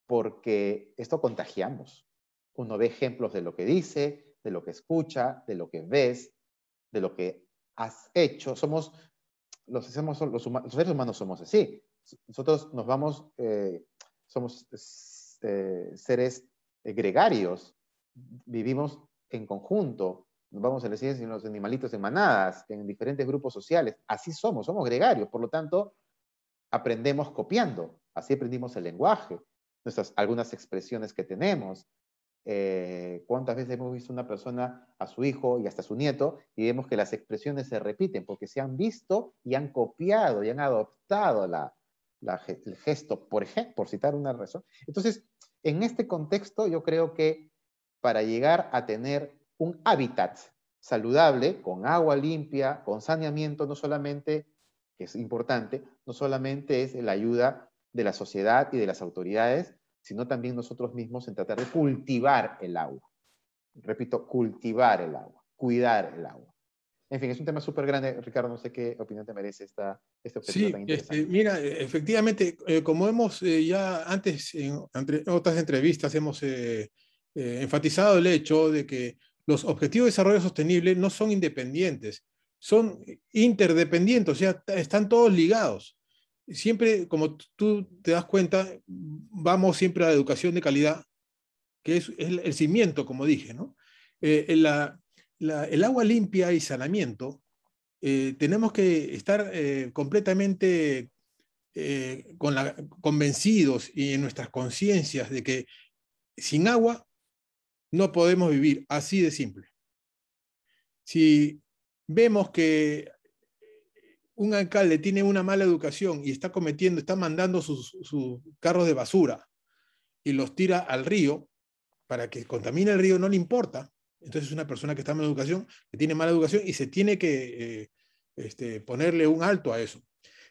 porque esto contagiamos. Uno ve ejemplos de lo que dice, de lo que escucha, de lo que ves, de lo que has hecho. Somos, los, los, seres humanos somos así. Nosotros nos vamos, eh, somos eh, seres eh, gregarios, vivimos en conjunto, vamos a decir, los animalitos en manadas, en diferentes grupos sociales, así somos, somos gregarios, por lo tanto, aprendemos copiando, así aprendimos el lenguaje, nuestras, algunas expresiones que tenemos. Eh, ¿Cuántas veces hemos visto una persona a su hijo y hasta a su nieto y vemos que las expresiones se repiten porque se han visto y han copiado y han adoptado el gesto, por, ejemplo, por citar una razón? Entonces, en este contexto, yo creo que para llegar a tener un hábitat saludable, con agua limpia, con saneamiento, no solamente, que es importante, no solamente es la ayuda de la sociedad y de las autoridades, sino también nosotros mismos en tratar de cultivar el agua. Repito, cultivar el agua, cuidar el agua. En fin, es un tema súper grande. Ricardo, no sé qué opinión te merece esta, este sí, este, mira, eh, efectivamente, eh, como hemos eh, ya antes, en, otras entrevistas, hemos enfatizado el hecho de que los objetivos de desarrollo sostenible no son independientes, son interdependientes, o sea, están todos ligados. Siempre, como tú te das cuenta, vamos siempre a la educación de calidad, que es, el cimiento, como dije, ¿no? Eh, la, el agua limpia y sanamiento, eh, tenemos que estar eh, completamente eh, convencidos y en nuestras conciencias de que sin agua no podemos vivir, así de simple. Si vemos que un alcalde tiene una mala educación y está cometiendo, está mandando sus carros de basura y los tira al río para que contamine el río, no le importa, entonces es una persona que está en educación, que tiene mala educación y se tiene que eh, este, ponerle un alto a eso.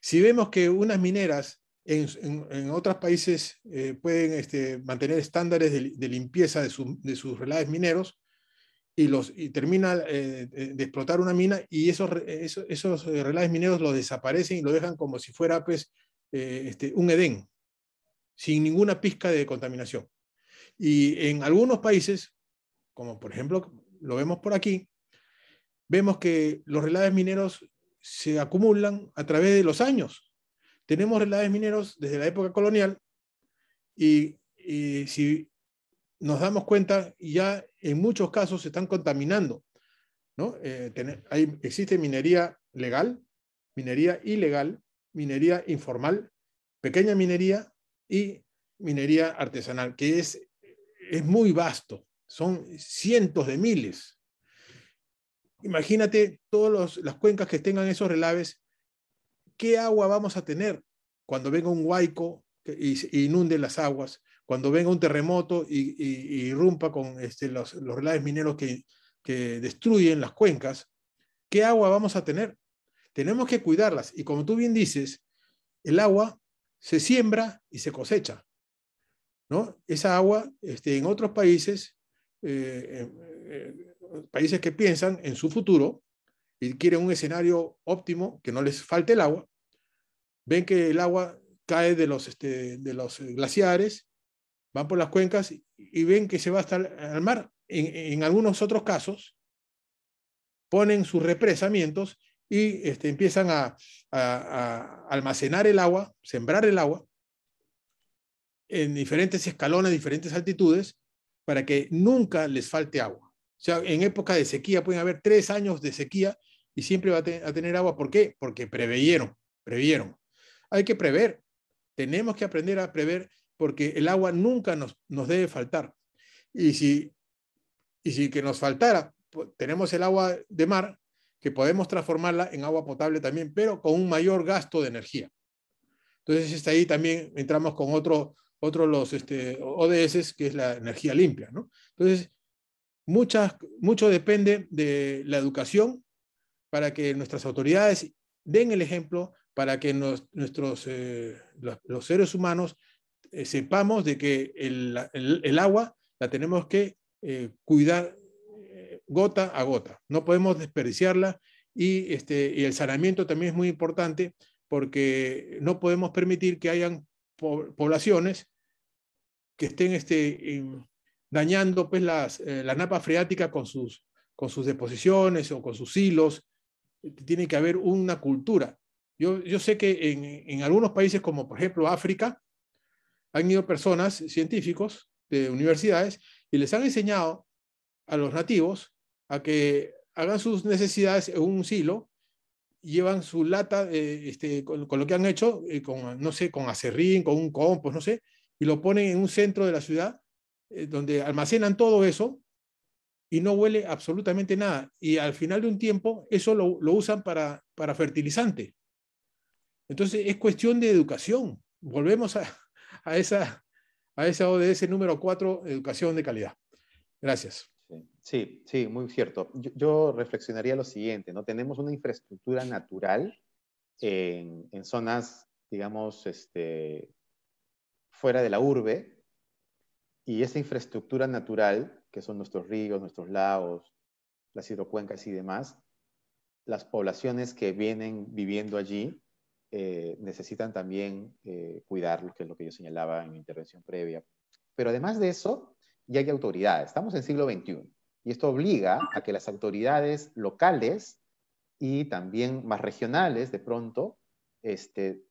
Si vemos que unas mineras en, otros países eh, pueden este, mantener estándares de, limpieza de, sus relaves mineros y, los, y termina eh, de explotar una mina y esos, esos, relaves mineros los desaparecen y lo dejan como si fuera pues, este, un Edén, sin ninguna pizca de contaminación. Y en algunos países como por ejemplo lo vemos por aquí, vemos que los relaves mineros se acumulan a través de los años. Tenemos relaves mineros desde la época colonial y, si nos damos cuenta, ya en muchos casos se están contaminando. Eh, existe minería legal, minería ilegal, minería informal, pequeña minería y minería artesanal, que es muy vasto. Son cientos de miles. Imagínate todas las cuencas que tengan esos relaves, ¿qué agua vamos a tener cuando venga un huaico e inunde las aguas? Cuando venga un terremoto y, y, irrumpa con este, los, relaves mineros que, destruyen las cuencas, ¿qué agua vamos a tener? Tenemos que cuidarlas. Y como tú bien dices, el agua se siembra y se cosecha. ¿no? Esa agua este, en otros países eh, em, eh, países que piensan en su futuro y quieren un escenario óptimo, que no les falte el agua, ven que el agua cae de los, este, de los glaciares, van por las cuencas y ven que se va hasta el mar. En, algunos otros casos, ponen sus represamientos y este, empiezan a, almacenar el agua, sembrar el agua en diferentes escalones, diferentes altitudes, para que nunca les falte agua. O sea, en época de sequía pueden haber tres años de sequía y siempre va a, tener agua. ¿Por qué? Porque preveyeron, previeron. Hay que prever. Tenemos que aprender a prever porque el agua nunca nos, nos debe faltar. Y si, y si que nos faltara, tenemos el agua de mar, que podemos transformarla en agua potable también, pero con un mayor gasto de energía. Entonces, está ahí también entramos con otro, otro los este, ODS, que es la energía limpia. Entonces, muchas, mucho depende de la educación para que nuestras autoridades den el ejemplo, para que nuestros, eh, los, seres humanos eh, sepamos de que el, agua la tenemos que eh, cuidar gota a gota. No podemos desperdiciarla y, este, y el saneamiento también es muy importante porque no podemos permitir que hayan poblaciones que estén este, dañando pues, las, eh, la napa freática con sus, con sus deposiciones o con sus hilos. Tiene que haber una cultura. Yo, yo sé que en, en algunos países, como por ejemplo África, han ido personas, científicos de universidades, y les han enseñado a los nativos a que hagan sus necesidades en un silo llevan su lata eh, este, con, lo que han hecho, eh, con, no sé, con acerrín, con un compost, no sé, y lo ponen en un centro de la ciudad eh, donde almacenan todo eso y no huele absolutamente nada. Y al final de un tiempo, eso lo, usan para, para fertilizante. Entonces, es cuestión de educación. Volvemos a, a esa, a esa ODS número 4, educación de calidad. Gracias. Sí, sí, muy cierto. Yo, reflexionaría lo siguiente, ¿no? Tenemos una infraestructura natural en, zonas, digamos, este, fuera de la urbe, y esa infraestructura natural, que son nuestros ríos, nuestros lagos, las hidrocuencas y demás, las poblaciones que vienen viviendo allí eh, necesitan también eh, cuidarlos, que es lo que yo señalaba en mi intervención previa. Pero además de eso, y hay autoridades. Estamos en siglo XXI y esto obliga a que las autoridades locales y también más regionales de pronto este,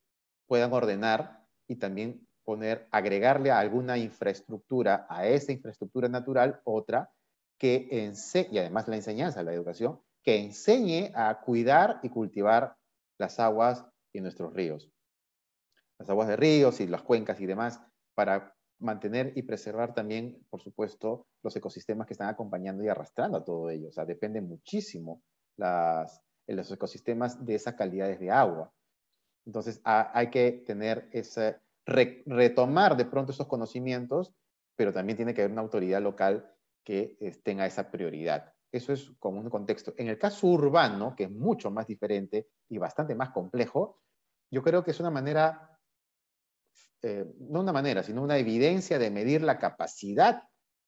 puedan ordenar y también poner, agregarle a alguna infraestructura, a esa infraestructura natural, otra que enseñe, y además la enseñanza, la educación, que enseñe a cuidar y cultivar las aguas y nuestros ríos. Las aguas de ríos y las cuencas y demás, para mantener y preservar también, por supuesto, los ecosistemas que están acompañando y arrastrando a todo ello. O sea, depende muchísimo las, eh, los ecosistemas de esas calidades de agua. Entonces, hay que tener ese, retomar de pronto esos conocimientos, pero también tiene que haber una autoridad local que eh, tenga esa prioridad. Eso es como un contexto. En el caso urbano, que es mucho más diferente y bastante más complejo, yo creo que es una manera eh, no una manera, sino una evidencia de medir la capacidad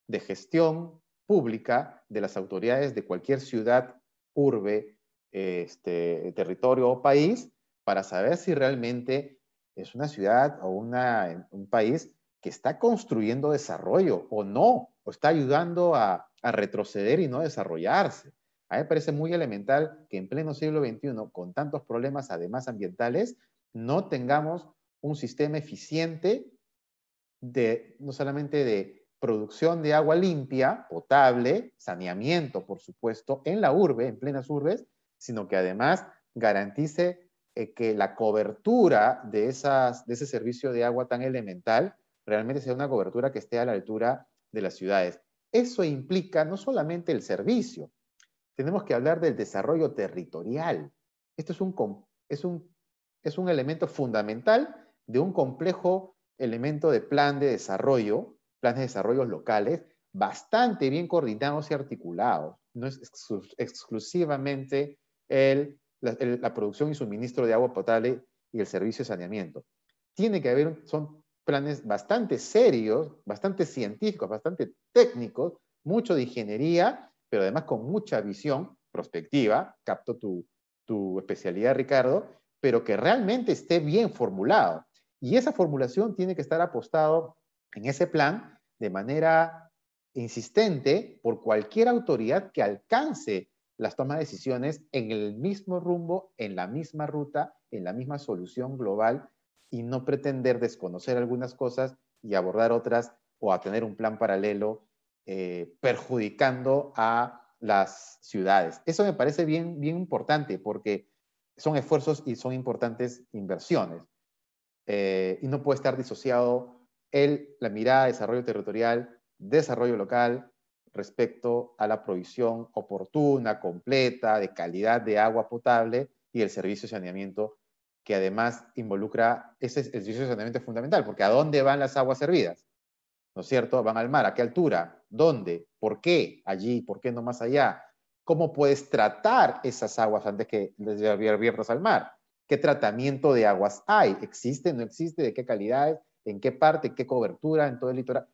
de gestión pública de las autoridades de cualquier ciudad, urbe, este, territorio o país, para saber si realmente es una ciudad o un país que está construyendo desarrollo o no, o está ayudando a, a retroceder y no desarrollarse. A mí me parece muy elemental que en pleno siglo XXI, con tantos problemas además ambientales, no tengamos un sistema eficiente de no solamente de producción de agua limpia, potable, saneamiento, por supuesto, en la urbe, en plenas urbes, sino que además garantice eh, que la cobertura de, de ese servicio de agua tan elemental realmente sea una cobertura que esté a la altura de las ciudades. Eso implica no solamente el servicio, tenemos que hablar del desarrollo territorial. Esto es un, es un elemento fundamental de un complejo elemento de plan de desarrollo, planes de desarrollo locales, bastante bien coordinados y articulados. No es exclusivamente la, producción y suministro de agua potable y el servicio de saneamiento. Tiene que haber, son planes bastante serios, bastante científicos, bastante técnicos, mucho de ingeniería, pero además con mucha visión prospectiva, capto tu especialidad, Ricardo, pero que realmente esté bien formulado. Y esa formulación tiene que estar apostado en ese plan de manera insistente por cualquier autoridad que alcance las tomas de decisiones en el mismo rumbo, en la misma ruta, en la misma solución global y no pretender desconocer algunas cosas y abordar otras o a tener un plan paralelo eh, perjudicando a las ciudades. Eso me parece bien, bien importante porque son esfuerzos y son importantes inversiones. Eh, y no puede estar disociado el, la mirada de desarrollo territorial, desarrollo local, respecto a la provisión oportuna, completa, de calidad de agua potable y el servicio de saneamiento, que además involucra, ese el servicio de saneamiento es fundamental, porque ¿a dónde van las aguas servidas? ¿No es cierto? Van al mar, ¿a qué altura? ¿Dónde? ¿Por qué allí? ¿Por qué no más allá? ¿Cómo puedes tratar esas aguas antes que de abiertas al mar? qué tratamiento de aguas hay, existe, no existe, de qué calidad, en qué parte, qué cobertura, en todo el litoral.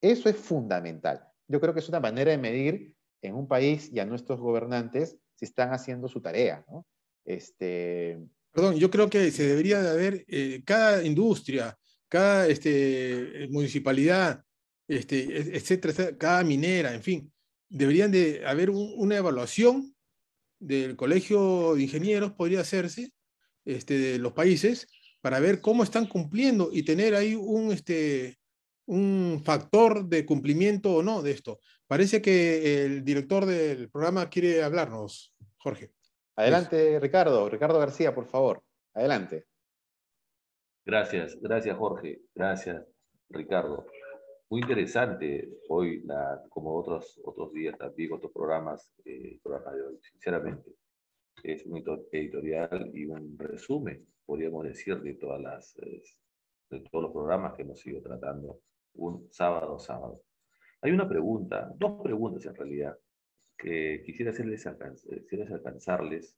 Eso es fundamental. Yo creo que es una manera de medir en un país y a nuestros gobernantes si están haciendo su tarea. ¿no? Este... Perdón, yo creo que se debería de haber eh, cada industria, cada este, municipalidad, este, etcétera, cada minera, en fin, deberían de haber una evaluación del colegio de ingenieros, podría hacerse, este, los países para ver cómo están cumpliendo y tener ahí un, este, un factor de cumplimiento o no de esto. Parece que el director del programa quiere hablarnos, Jorge. Adelante, Ricardo. Ricardo García, por favor. Adelante. Gracias, gracias, Jorge. Gracias, Ricardo. Muy interesante hoy, como otros, otros días también, otros programas, eh, programa de hoy, sinceramente es un editorial y un resumen, podríamos decir, de, todas las, eh, de todos los programas que hemos ido tratando un sábado sábado. Hay una pregunta, dos preguntas en realidad, que quisiera hacerles quisiera alcanzarles.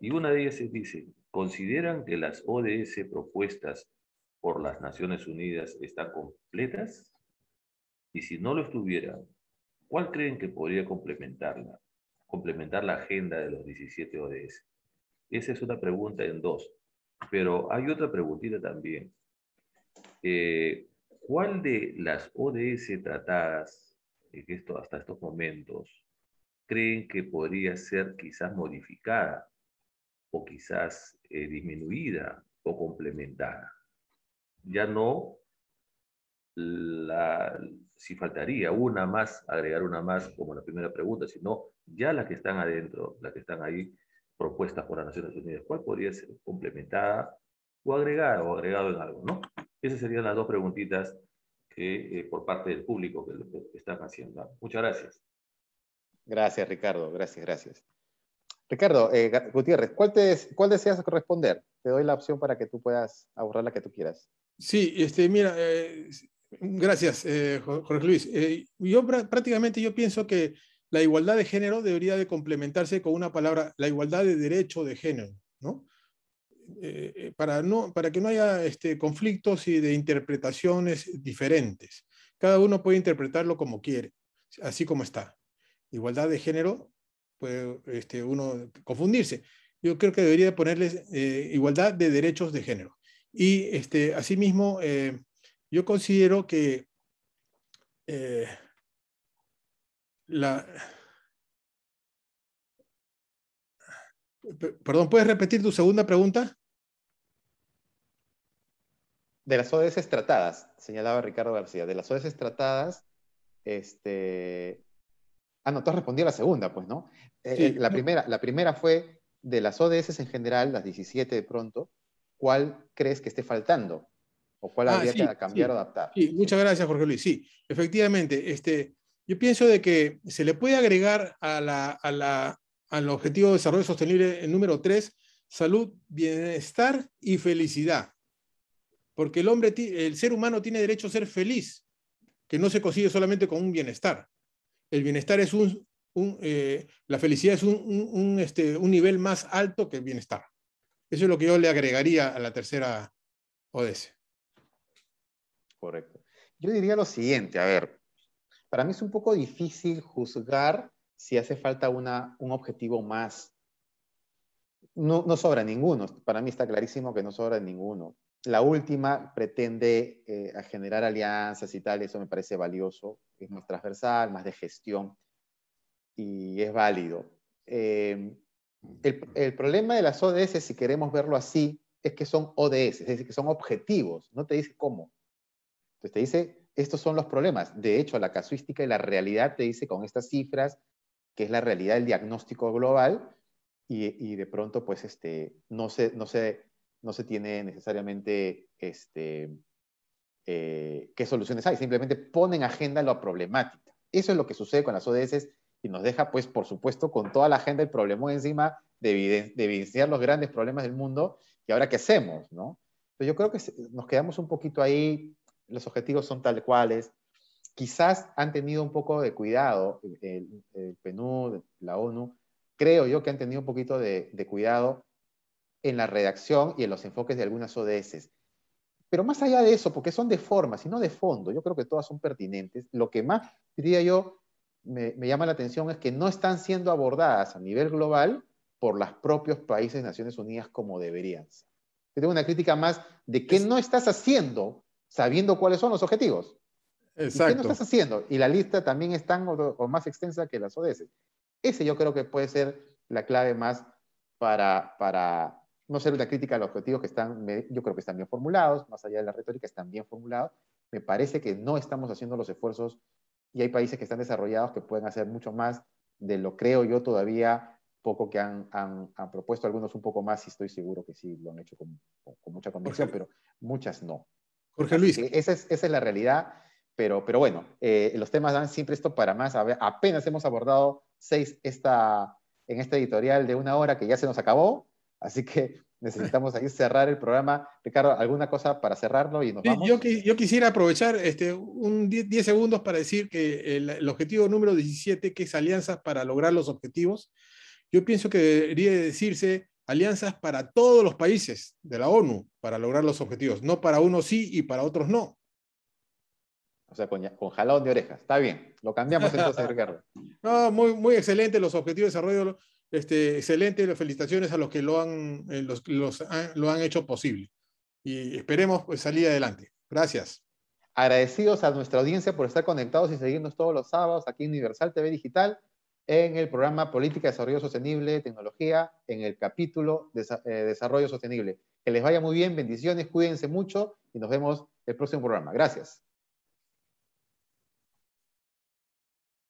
Y una de ellas es, dice, ¿consideran que las ODS propuestas por las Naciones Unidas están completas? Y si no lo estuvieran, ¿cuál creen que podría complementarla? complementar la agenda de los 17 ODS? Esa es una pregunta en dos. Pero hay otra preguntita también. Eh, ¿Cuál de las ODS tratadas en esto, hasta estos momentos creen que podría ser quizás modificada o quizás eh, disminuida o complementada? Ya no, la, si faltaría una más, agregar una más como la primera pregunta, sino ya las que están adentro, las que están ahí propuestas por las Naciones Unidas, ¿cuál podría ser complementada o agregada o agregado en algo? ¿no? Esas serían las dos preguntitas que eh, por parte del público que están haciendo. Muchas gracias. Gracias, Ricardo. Gracias, gracias. Ricardo, eh, Gutiérrez, ¿cuál, te, ¿cuál deseas responder? Te doy la opción para que tú puedas ahorrar la que tú quieras. Sí, este, mira, eh, gracias, Jorge Luis. yo prácticamente yo pienso que la igualdad de género debería de complementarse con una palabra, la igualdad de derecho de género, ¿no? Eh, eh, para, no, para que no haya este, conflictos y de interpretaciones diferentes. Cada uno puede interpretarlo como quiere, así como está. Igualdad de género puede este, uno confundirse. Yo creo que debería ponerles eh, igualdad de derechos de género. Y este, asimismo, yo considero que la... Perdón, ¿puedes repetir tu segunda pregunta? De las ODS tratadas, señalaba Ricardo García, de las ODS tratadas, este... Ah, no, tú has respondido a la segunda, pues, ¿no? Eh, eh, la, Primera, la primera fue de las ODS en general, las 17 de pronto, ¿cuál crees que esté faltando? ¿O cuál ah, habría que cambiar o adaptar? Sí, muchas gracias, Jorge Luis. Sí, efectivamente, este, yo pienso de que se le puede agregar a al objetivo de desarrollo sostenible el número tres, salud, bienestar y felicidad. Porque el hombre, el ser humano tiene derecho a ser feliz, que no se consigue solamente con un bienestar. El bienestar es un, eh, la felicidad es un, este, un nivel más alto que el bienestar. Eso es lo que yo le agregaría a la tercera ODS. Correcto. Yo diría lo siguiente, a ver, para mí es un poco difícil juzgar si hace falta una, un objetivo más. No, sobra ninguno, para mí está clarísimo que no sobra ninguno. La última pretende eh, generar alianzas y tal, eso me parece valioso, es más transversal, más de gestión y es válido. Eh, el, el, problema de las ODS, si queremos verlo así, es que son ODS, es decir, que son objetivos, no te dice cómo. Entonces te dice estos son los problemas. De hecho, la casuística y la realidad te dice con estas cifras, que es la realidad del diagnóstico global, y, de pronto, pues, este, no, se, no, no se tiene necesariamente este, eh, qué soluciones hay, simplemente ponen agenda la problemática. Eso es lo que sucede con las ODS y nos deja, pues, por supuesto, con toda la agenda el problema encima de, evidenciar los grandes problemas del mundo y ahora qué hacemos, ¿no? yo creo que nos quedamos un poquito ahí los objetivos son tal cuales. Quizás han tenido un poco de cuidado, el, PNUD, la ONU, creo yo que han tenido un poquito de, cuidado en la redacción y en los enfoques de algunas ODS. Pero más allá de eso, porque son de forma, sino de fondo, yo creo que todas son pertinentes. Lo que más, diría yo, me, llama la atención es que no están siendo abordadas a nivel global por los propios países, Naciones Unidas, como deberían ser. Yo tengo una crítica más de qué no estás haciendo sabiendo cuáles son los objetivos. Exacto. ¿Qué no estás haciendo? Y la lista también es tan o, más extensa que las ODS. Ese yo creo que puede ser la clave más para, no ser una crítica a los objetivos que están, yo creo que están bien formulados, más allá de la retórica, están bien formulados. Me parece que no estamos haciendo los esfuerzos y hay países que están desarrollados que pueden hacer mucho más de lo creo yo todavía poco que han, propuesto, algunos un poco más y estoy seguro que sí lo han hecho con, con mucha convicción, pero muchas no. Jorge Luis. Esa es, la realidad, pero, bueno, eh, los temas dan siempre esto para más. apenas hemos abordado seis esta, en esta editorial de una hora que ya se nos acabó, así que <laughs> necesitamos ahí cerrar el programa. Ricardo, ¿alguna cosa para cerrarlo y nos vamos? Yo, quisiera aprovechar este, un 10 segundos para decir que el, objetivo número 17, que es alianzas para lograr los objetivos, yo pienso que debería decirse alianzas para todos los países de la ONU para lograr los objetivos, no para unos sí y para otros no. O sea, con, jalón de orejas. Está bien, lo cambiamos entonces, Ricardo. <laughs> No, muy, muy excelente los objetivos de desarrollo, este, excelente, felicitaciones a los que lo han, eh, los, los lo han hecho posible. Y esperemos pues, salir adelante. Gracias. Agradecidos a nuestra audiencia por estar conectados y seguirnos todos los sábados aquí en Universal TV Digital en el programa Política de Desarrollo Sostenible, Tecnología, en el capítulo eh, Desarrollo Sostenible. Que les vaya muy bien, bendiciones, cuídense mucho y nos vemos el próximo programa. Gracias.